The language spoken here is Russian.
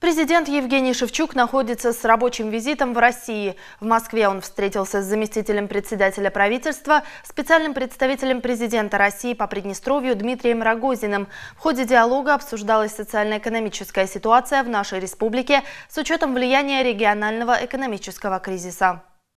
Президент Евгений Шевчук находится с рабочим визитом в России. В Москве он встретился с заместителем председателя правительства, специальным представителем президента России по Приднестровью Дмитрием Рогозиным. В ходе диалога обсуждалась социально-экономическая ситуация в нашей республике с учетом влияния регионального экономического кризиса.